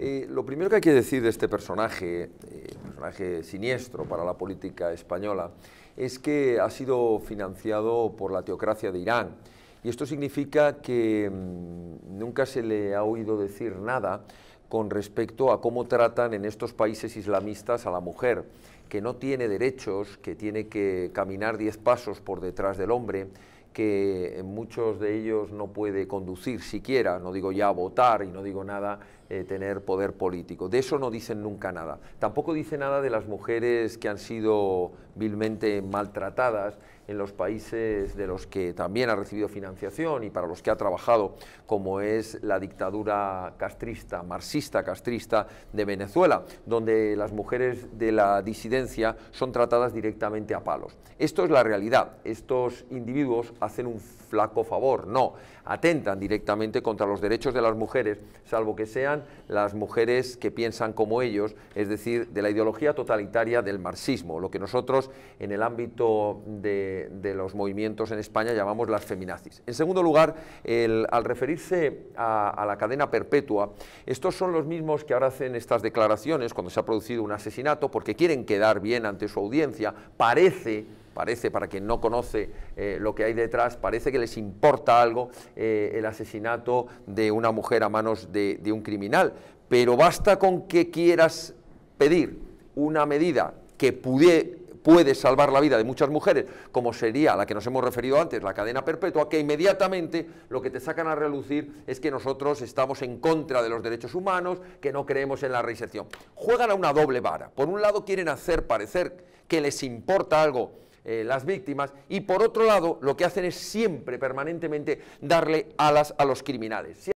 Eh, lo primero que hay que decir de este personaje, eh, personaje siniestro para la política española, es que ha sido financiado por la teocracia de Irán. Y esto significa que mm, nunca se le ha oído decir nada con respecto a cómo tratan en estos países islamistas a la mujer que no tiene derechos, que tiene que caminar diez pasos por detrás del hombre, que muchos de ellos no puede conducir siquiera, no digo ya votar y no digo nada, eh, tener poder político. De eso no dicen nunca nada. Tampoco dice nada de las mujeres que han sido vilmente maltratadas en los países de los que también ha recibido financiación y para los que ha trabajado, como es la dictadura castrista, marxista castrista de Venezuela, donde las mujeres de la disidencia son tratadas directamente a palos. Esto es la realidad. Estos individuos hacen un flaco favor, no, atentan directamente contra los derechos de las mujeres, salvo que sean las mujeres que piensan como ellos, es decir, de la ideología totalitaria del marxismo, lo que nosotros en el ámbito de, los movimientos en España llamamos las feminazis. En segundo lugar, al referirse a, a la cadena perpetua, estos son los mismos que ahora hacen estas declaraciones cuando se ha producido un asesinato porque quieren quedar bien ante su audiencia, parece parece, para quien no conoce eh, lo que hay detrás, parece que les importa algo eh, el asesinato de una mujer a manos de, de un criminal. Pero basta con que quieras pedir una medida que pudiera puede salvar la vida de muchas mujeres, como sería la que nos hemos referido antes, la cadena perpetua, que inmediatamente lo que te sacan a relucir es que nosotros estamos en contra de los derechos humanos, que no creemos en la reinserción. Juegan a una doble vara. Por un lado quieren hacer parecer que les importa algo eh, las víctimas y por otro lado lo que hacen es siempre, permanentemente, darle alas a los criminales.